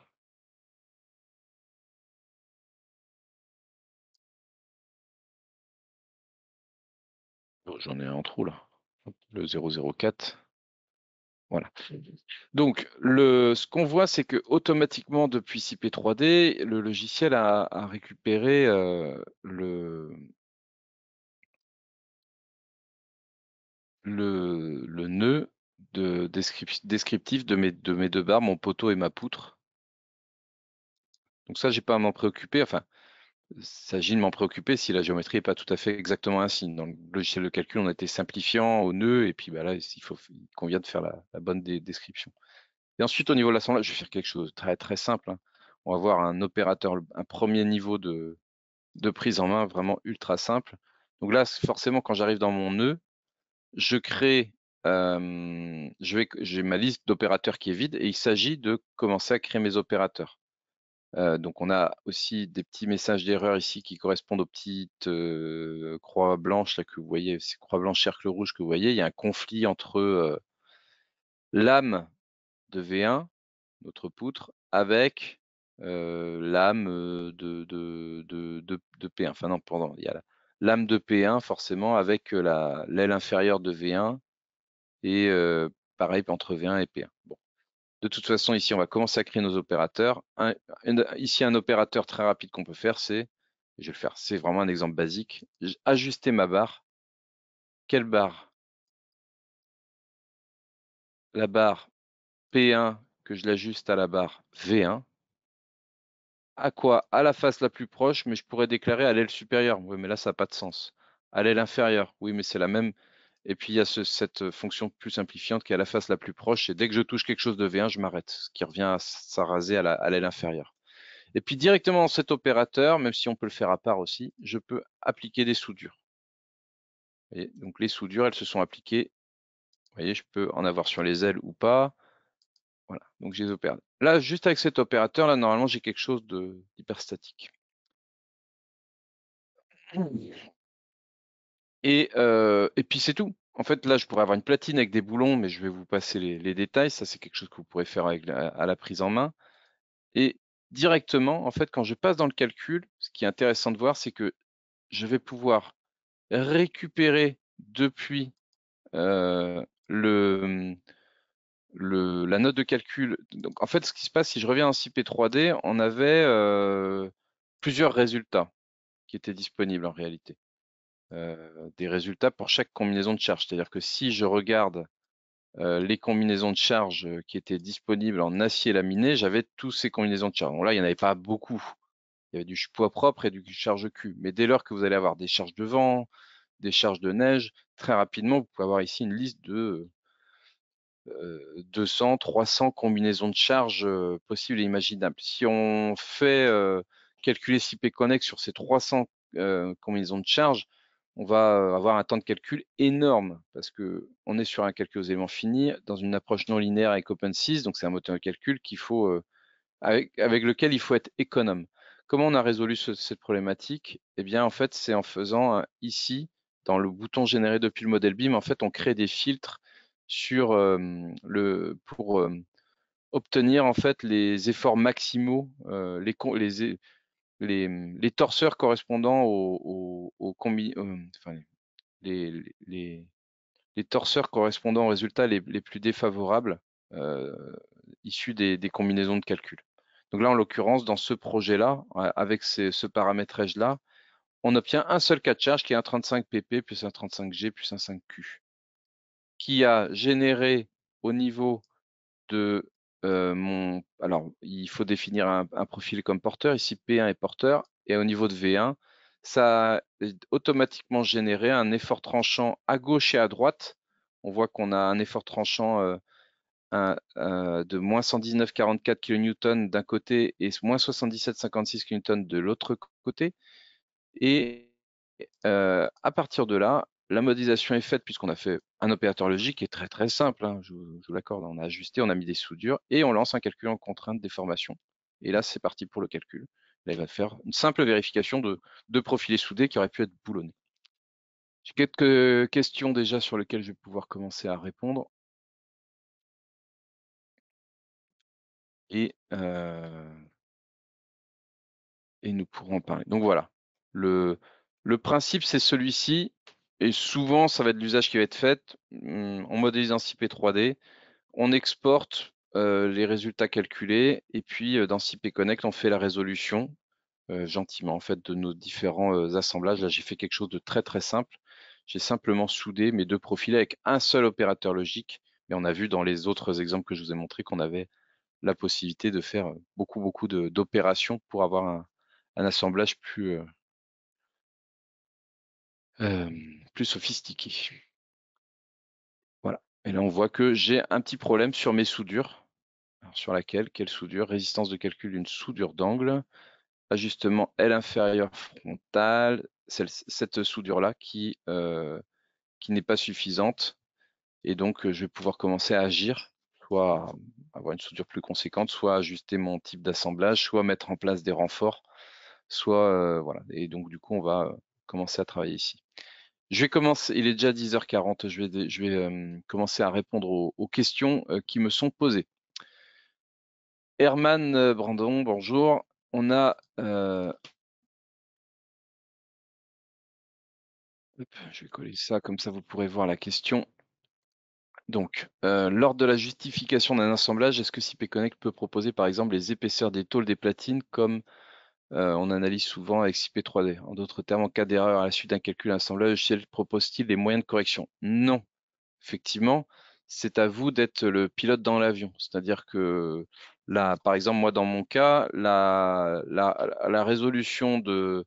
Oh, j'en ai un en trop là. Le 004. Voilà. Mmh Donc, le, ce qu'on voit, c'est que automatiquement, depuis CP3D, le logiciel a, récupéré euh, le, nœud descriptif de mes, deux barres, mon poteau et ma poutre. Donc ça, n'ai pas à m'en préoccuper. Enfin, il s'agit de m'en préoccuper si la géométrie n'est pas tout à fait exactement ainsi. Dans le logiciel de calcul, on était simplifiant au nœud, et puis bah, là, il, faut, convient de faire la, bonne description. Et ensuite, au niveau de l'assemblage, je vais faire quelque chose de très très simple. Hein. On va avoir un opérateur, un premier niveau de, prise en main vraiment ultra simple. Donc là, forcément, quand j'arrive dans mon nœud, je crée, j'ai ma liste d'opérateurs qui est vide, et il s'agit de commencer à créer mes opérateurs donc on a aussi des petits messages d'erreur ici qui correspondent aux petites croix blanches là, que vous voyez, ces croix blanches cercle rouge que vous voyez. Il y a un conflit entre l'âme de V1, notre poutre, avec l'âme de, P1. Enfin non, pardon, il y a l'âme de P1 forcément avec l'aile inférieure de V1 et pareil entre V1 et P1. Bon. De toute façon, ici, on va commencer à créer nos opérateurs. ici, un opérateur très rapide qu'on peut faire, c'est, je vais le faire, c'est vraiment un exemple basique, ajuster ma barre. Quelle barre La barre P1 que je l'ajuste à la barre V1. À quoi À la face la plus proche, mais je pourrais déclarer à l'aile supérieure. Oui, mais là, ça n'a pas de sens. À l'aile inférieure. Oui, mais c'est la même, et puis il y a cette fonction plus simplifiante qui est à la face la plus proche. Et dès que je touche quelque chose de V1, je m'arrête, ce qui revient à s'arraser à l'aile inférieure. Et puis directement dans cet opérateur, même si on peut le faire à part aussi, je peux appliquer des soudures. Et donc les soudures, elles se sont appliquées. Vous voyez, je peux en avoir sur les ailes ou pas. Voilà, donc j'ai les Là, juste avec cet opérateur, là, normalement, j'ai quelque chose d'hyperstatique. Et, et puis c'est tout. En fait, là, je pourrais avoir une platine avec des boulons, mais je vais vous passer les, détails. Ça, c'est quelque chose que vous pourrez faire à la prise en main. Et directement, en fait, quand je passe dans le calcul, ce qui est intéressant de voir, c'est que je vais pouvoir récupérer depuis le, la note de calcul. Donc, en fait, ce qui se passe, si je reviens en p 3 d on avait plusieurs résultats qui étaient disponibles en réalité. Euh, des résultats pour chaque combinaison de charge. C'est-à-dire que si je regarde euh, les combinaisons de charge euh, qui étaient disponibles en acier laminé, j'avais tous ces combinaisons de charge. là, il n'y en avait pas beaucoup. Il y avait du poids propre et du charge Q. Mais dès lors que vous allez avoir des charges de vent, des charges de neige, très rapidement, vous pouvez avoir ici une liste de 200, 300 combinaisons de charges possibles et imaginables. Si on fait calculer SIP sur ces 300 combinaisons de charges, on va avoir un temps de calcul énorme parce que on est sur un calcul aux éléments finis dans une approche non linéaire avec OpenSys, donc c'est un moteur de calcul qu'il faut avec, lequel il faut être économe. Comment on a résolu cette problématique Eh bien, en fait, c'est en faisant ici dans le bouton généré depuis le modèle BIM, en fait, on crée des filtres sur le pour obtenir en fait les efforts maximaux, les, les les, mmh, torseurs correspondant aux, euh, les, torseurs correspondant aux résultats les, plus défavorables euh, issus des, combinaisons de calcul. Donc là, en l'occurrence, dans ce projet-là, avec ce paramétrage-là, on obtient un seul cas de charge qui est un 35 pp plus un 35 g plus un 5q, qui a généré au niveau de euh, alors, il faut définir un, profil comme porteur. Ici, P1 est porteur. Et au niveau de V1, ça a automatiquement généré un effort tranchant à gauche et à droite. On voit qu'on a un effort tranchant euh, euh, de moins 119,44 kN d'un côté et moins 77,56 kN de l'autre côté. Et à partir de là, la modélisation est faite puisqu'on a fait un opérateur logique qui est très très simple, hein, je, vous l'accorde, on a ajusté, on a mis des soudures et on lance un calcul en contrainte déformation. Et là, c'est parti pour le calcul. Là, il va faire une simple vérification de, de profilés soudés qui auraient pu être boulonnés. J'ai quelques questions déjà sur lesquelles je vais pouvoir commencer à répondre. Et, euh, et nous pourrons en parler. Donc voilà, le, le principe c'est celui-ci. Et souvent, ça va être l'usage qui va être fait. Mmh, on modélise un P3D, on exporte les résultats calculés, et puis dans CP Connect, on fait la résolution gentiment en fait de nos différents assemblages. Là, j'ai fait quelque chose de très très simple. J'ai simplement soudé mes deux profils avec un seul opérateur logique. Et on a vu dans les autres exemples que je vous ai montrés qu'on avait la possibilité de faire beaucoup beaucoup d'opérations pour avoir un assemblage plus plus sophistiqué. Voilà. Et là, on voit que j'ai un petit problème sur mes soudures. sur laquelle Quelle soudure Résistance de calcul d'une soudure d'angle. Ajustement L inférieur frontal. Cette soudure-là qui, euh, qui n'est pas suffisante. Et donc, je vais pouvoir commencer à agir, soit avoir une soudure plus conséquente, soit ajuster mon type d'assemblage, soit mettre en place des renforts, soit euh, voilà. Et donc, du coup, on va euh, commencer à travailler ici. Je vais commencer, il est déjà 10h40, je vais, commencer à répondre aux, questions qui me sont posées. Herman Brandon, bonjour. On a. je vais coller ça, comme ça vous pourrez voir la question. Donc, lors de la justification d'un assemblage, est-ce que CP Connect peut proposer par exemple les épaisseurs des tôles des platines comme euh, on analyse souvent avec CP3D. En d'autres termes, en cas d'erreur à la suite d'un calcul assemblage, le propose-t-il des moyens de correction Non. Effectivement, c'est à vous d'être le pilote dans l'avion. C'est-à-dire que là, par exemple, moi, dans mon cas, la, résolution de,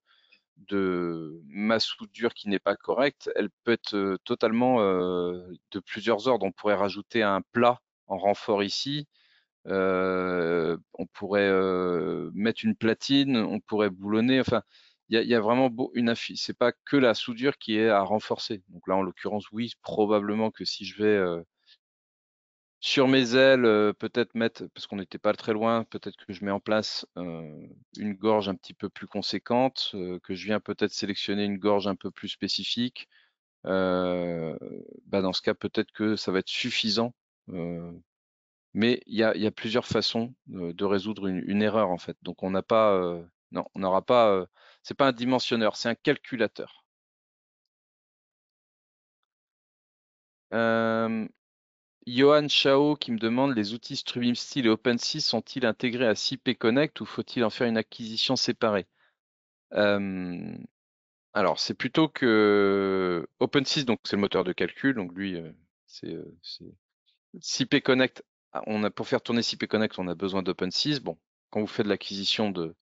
ma soudure qui n'est pas correcte, elle peut être euh, totalement euh, de plusieurs ordres. On pourrait rajouter un plat en renfort ici, on pourrait mettre une platine, on pourrait boulonner. Enfin, il y, a vraiment une affiche. C'est pas que la soudure qui est à renforcer. Donc là, en l'occurrence, oui, probablement que si je vais sur mes ailes, peut-être mettre, parce qu'on n'était pas très loin, peut-être que je mets en place une gorge un petit peu plus conséquente, que je viens peut-être sélectionner une gorge un peu plus spécifique. bah dans ce cas, peut-être que ça va être suffisant mais il y a, plusieurs façons de résoudre une, erreur en fait. Donc on n'a pas, non, on n'aura pas, c'est pas un dimensionneur, c'est un calculateur. Johan Chao qui me demande les outils style et OpenSea sont-ils intégrés à CP Connect ou faut-il en faire une acquisition séparée Alors c'est plutôt que OpenSea donc c'est le moteur de calcul donc lui c'est CP Connect ah, on a, pour faire tourner CP Connect, on a besoin d'OpenSys. Bon, quand vous faites l'acquisition de,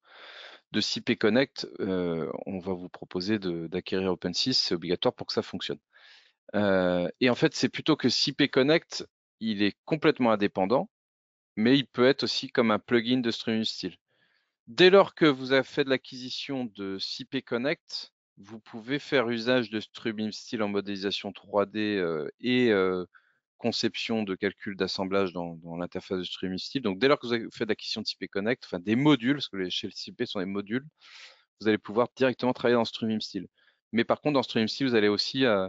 de CP Connect, euh, on va vous proposer d'acquérir OpenSys. C'est obligatoire pour que ça fonctionne. Euh, et en fait, c'est plutôt que SIP Connect, il est complètement indépendant, mais il peut être aussi comme un plugin de Streaming Style. Dès lors que vous avez fait de l'acquisition de CP Connect, vous pouvez faire usage de Streaming Style en modélisation 3D euh, et conception de calcul d'assemblage dans, l'interface de streaming style. Donc, dès lors que vous faites l'acquisition de CP Connect, enfin des modules, parce que les, chez CP sont des modules, vous allez pouvoir directement travailler dans streaming style. Mais par contre, dans streaming style, vous allez aussi euh,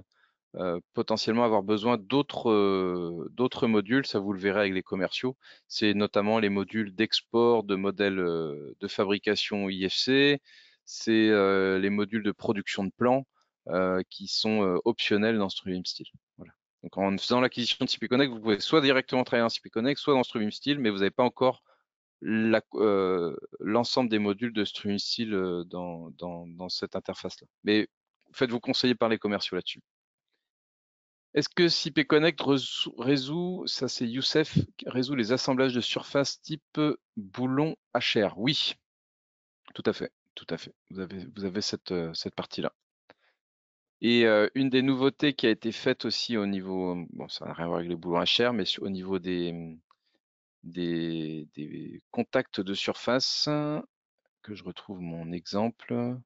euh, potentiellement avoir besoin euh, d'autres modules, ça vous le verrez avec les commerciaux. C'est notamment les modules d'export, de modèles de fabrication IFC, c'est les modules de production de plans qui sont optionnels dans streaming style en faisant l'acquisition de CP Connect, vous pouvez soit directement travailler en CP Connect, soit dans Streaming Steel, mais vous n'avez pas encore euh, l'ensemble des modules de Streaming euh, dans, dans, cette interface-là. Mais faites-vous conseiller par les commerciaux là-dessus. Est-ce que CP Connect résout, ça c'est Youssef, résout les assemblages de surface type boulon HR Oui, tout à fait, tout à fait. Vous avez, vous avez cette, euh, cette partie-là. Et une des nouveautés qui a été faite aussi au niveau, bon, ça n'a rien à voir avec les boulons à chair, mais au niveau mmh, des, des, contacts de surface, que je retrouve mon exemple,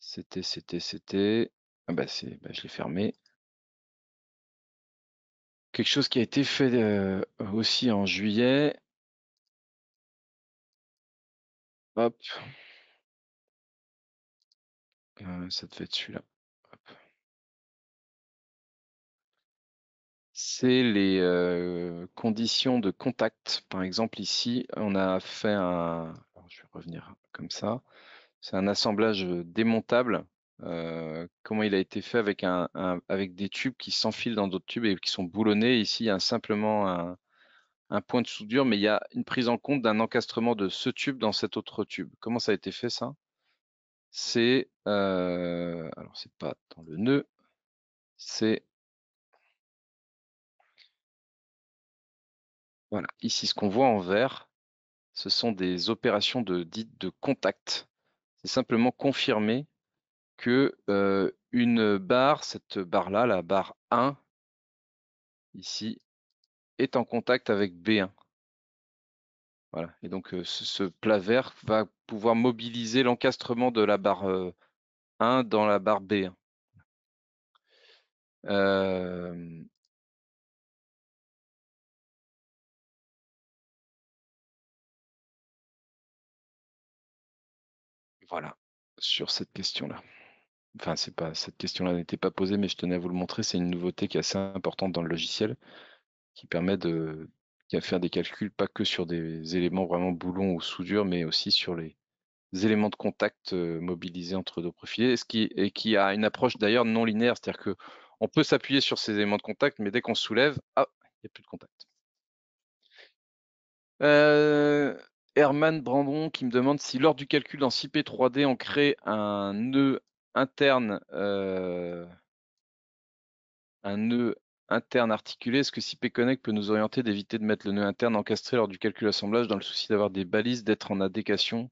c'était, c'était, c'était, ah bah c'est, bah, je l'ai fermé. Quelque chose qui a été fait aussi en juillet. Hop. ça devait être celui-là. c'est les euh, conditions de contact. Par exemple, ici, on a fait un. je vais revenir comme ça. C'est un assemblage euh, démontable. Euh, comment il a été fait avec, un, avec des tubes qui s'enfilent dans d'autres tubes et qui sont boulonnés. Ici, il y a simplement un, point de soudure, mais il y a une prise en compte d'un encastrement de ce tube dans cet autre tube. Comment ça a été fait ça C'est. alors, c'est pas dans le nœud, c'est Voilà, ici ce qu'on voit en vert, ce sont des opérations de dites de contact. C'est simplement confirmer que euh, une barre, cette barre-là, la barre 1, ici, est en contact avec B1. Voilà. Et donc euh, ce, plat vert va pouvoir mobiliser l'encastrement de la barre 1 euh, dans la barre B1. sur cette question-là. Enfin, c'est pas cette question-là n'était pas posée, mais je tenais à vous le montrer. C'est une nouveauté qui est assez importante dans le logiciel, qui permet de, faire des calculs pas que sur des éléments vraiment boulons ou soudures, mais aussi sur les éléments de contact euh, mobilisés entre deux profilés, ce qui, et qui a une approche d'ailleurs non linéaire, c'est-à-dire que on peut s'appuyer sur ces éléments de contact, mais dès qu'on soulève, il n'y a plus de contact. Euh, Herman Brandon qui me demande si lors du calcul dans cp 3D, on crée un nœud interne, euh, un nœud interne articulé. Est-ce que CP Connect peut nous orienter d'éviter de mettre le nœud interne encastré lors du calcul assemblage dans le souci d'avoir des balises, d'être en adéquation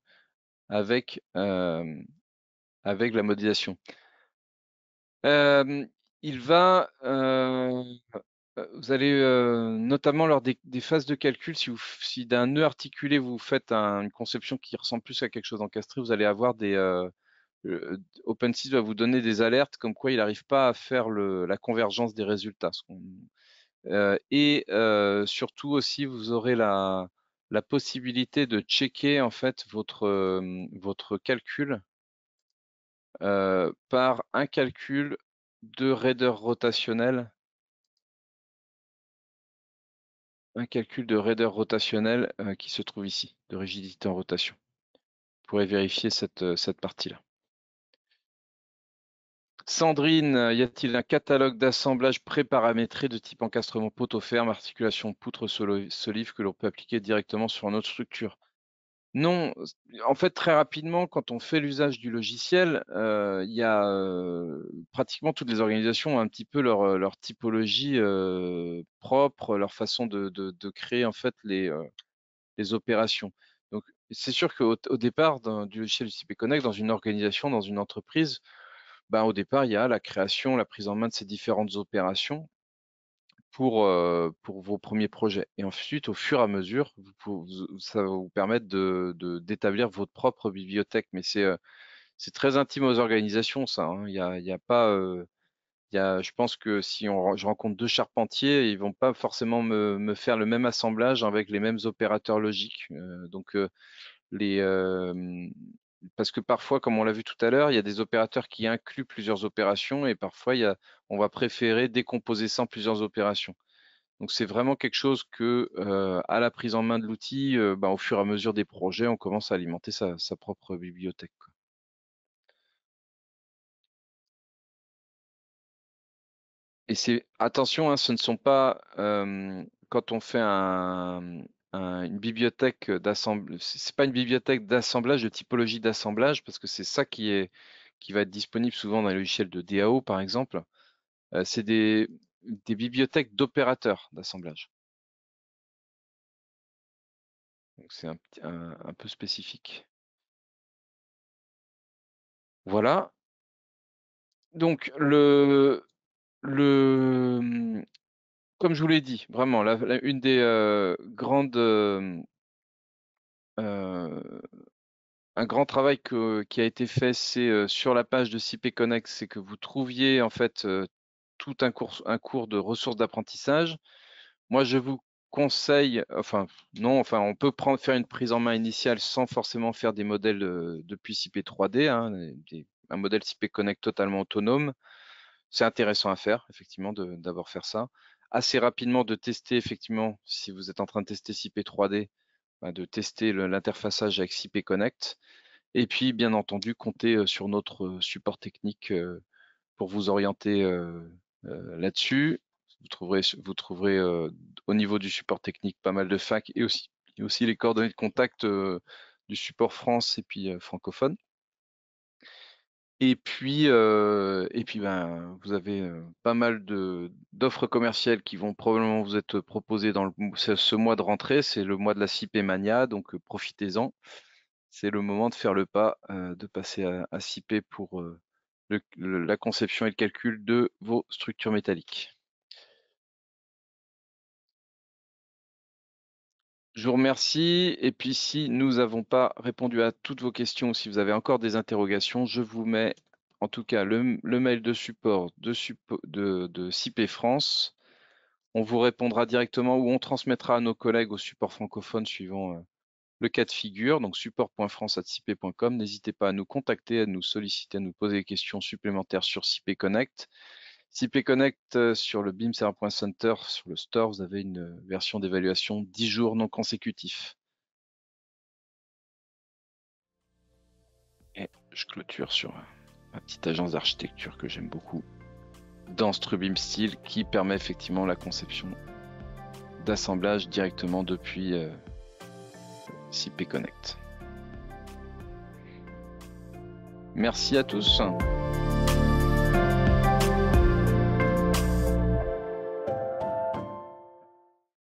avec, euh, avec la modélisation euh, Il va euh, vous allez euh, notamment lors des, phases de calcul, si, si d'un nœud articulé vous faites une conception qui ressemble plus à quelque chose encastré, vous allez avoir des euh, OpenSys va vous donner des alertes comme quoi il n'arrive pas à faire la convergence des résultats. Euh, et surtout aussi, vous aurez la, la, possibilité de checker en fait votre votre calcul par un calcul de raideur rotationnel un calcul de raideur rotationnelle euh, qui se trouve ici, de rigidité en rotation. Vous pourrez vérifier cette, euh, partie-là. Sandrine, euh, y a-t-il un catalogue d'assemblage préparamétré de type encastrement poteau-ferme, articulation poutre solive que l'on peut appliquer directement sur une autre structure non, en fait, très rapidement, quand on fait l'usage du logiciel, euh, il y a euh, pratiquement toutes les organisations ont un petit peu leur, euh, typologie propre, leur façon de, créer en fait les, opérations. Donc, c'est sûr qu'au départ du logiciel UCP Connect, dans une organisation, dans une entreprise, ben, au départ, il y a la création, la prise en main de ces différentes opérations pour, pour vos premiers projets. Et ensuite, au fur et à mesure, vous ça va vous permettre d'établir de, d'établir votre propre bibliothèque. Mais c'est c'est très intime aux organisations, ça. Hein. Il y n'y a, y a pas. Euh, y a, je pense que si on, je rencontre deux charpentiers, ils vont pas forcément me, me faire le même assemblage avec les mêmes opérateurs logiques. donc, les, parce que parfois, comme on l'a vu tout à l'heure, il y a des opérateurs qui incluent plusieurs opérations et parfois, on va préférer décomposer sans plusieurs opérations. Donc, c'est vraiment quelque chose que, euh, à la prise en main de l'outil, euh, bah, au fur et à mesure des projets, on commence à alimenter sa, propre bibliothèque. Et attention, hein, ce ne sont pas quand on fait un, une bibliothèque d'assemblage. C'est pas une bibliothèque d'assemblage, de typologie d'assemblage, parce que c'est ça qui est qui va être disponible souvent dans les logiciels de DAO, par exemple. Euh, c'est des, des bibliothèques d'opérateurs d'assemblage. Donc c'est un, un, un, peu spécifique. Voilà. Donc le, le, comme je vous l'ai dit, vraiment, une des euh, grandes. Euh, euh, un grand travail qui a été fait, c'est sur la page de CP Connect, c'est que vous trouviez en fait tout un cours, un cours de ressources d'apprentissage. Moi, je vous conseille, enfin non, enfin on peut prendre, faire une prise en main initiale sans forcément faire des modèles depuis CP 3D, hein, un modèle CP Connect totalement autonome. C'est intéressant à faire, effectivement, d'avoir faire ça assez rapidement de tester effectivement, si vous êtes en train de tester CIP 3D, bah, de tester l'interfaçage avec CIP Connect. Et puis, bien entendu, compter sur notre support technique pour vous orienter là-dessus. Vous trouverez, vous trouverez au niveau du support technique pas mal de facs et aussi, et aussi les coordonnées de contact du support France et puis francophone. Et puis, et puis ben, vous avez pas mal de, d'offres commerciales qui vont probablement vous être proposées dans ce, mois de rentrée. C'est le mois de la CIP Mania, donc profitez-en. C'est le moment de faire le pas, de passer à, à CIP pour la conception et le calcul de vos structures métalliques. Je vous remercie. Et puis, si nous n'avons pas répondu à toutes vos questions, ou si vous avez encore des interrogations, je vous mets en tout cas le, mail de support de, de, CIP France. On vous répondra directement ou on transmettra à nos collègues au support francophone suivant euh, le cas de figure, donc support.france.cip.com. N'hésitez pas à nous contacter, à nous solliciter, à nous poser des questions supplémentaires sur CIP Connect. Si Connect euh, sur le BIM Center, sur le store, vous avez une euh, version d'évaluation 10 jours non consécutifs. Et je clôture sur euh, ma petite agence d'architecture que j'aime beaucoup dans Strubim Style qui permet effectivement la conception d'assemblage directement depuis CP Connect. Merci à tous.